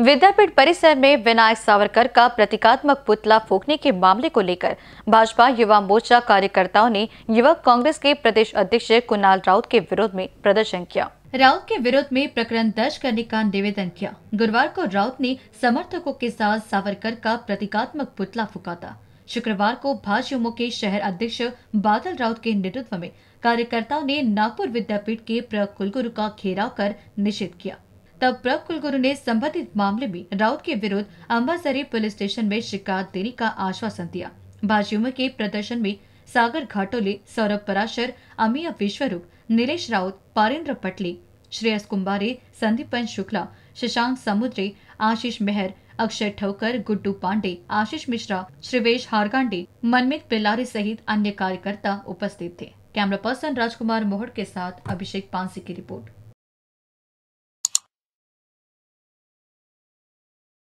विद्यापीठ परिसर में विनायक सावरकर का प्रतीकात्मक पुतला फूकने के मामले को लेकर भाजपा युवा मोर्चा कार्यकर्ताओं ने युवक कांग्रेस के प्रदेश अध्यक्ष कुणाल राउत के विरोध में प्रदर्शन किया राउत के विरोध में प्रकरण दर्ज करने का निवेदन किया गुरुवार को राउत ने समर्थकों के साथ सावरकर का प्रतीकात्मक पुतला फूका था शुक्रवार को भाजयुमो के शहर अध्यक्ष बादल राउत के नेतृत्व में कार्यकर्ताओं ने नागपुर विद्यापीठ के प्र कुलगुरु का घेराव कर निषेध किया तब प्लब कुलगुरु ने संबंधित मामले में राउत के विरुद्ध अम्बासरी पुलिस स्टेशन में शिकायत देने का आश्वासन दिया भाजयुमो के प्रदर्शन में सागर घाटोले सौरभ पराशर अमिया विश्वरूप नीलेश राउत पारेन्द्र पटले श्रेयस कुंबारे संदीपन शुक्ला शशांक समुद्रे आशीष मेहर अक्षय ठोकर गुड्डू पांडे आशीष मिश्रा श्रीवेश हारगांडे मनमित पिल्लारी सहित अन्य कार्यकर्ता उपस्थित थे कैमरा पर्सन राजकुमार मोहड़ के साथ अभिषेक पांसी की रिपोर्ट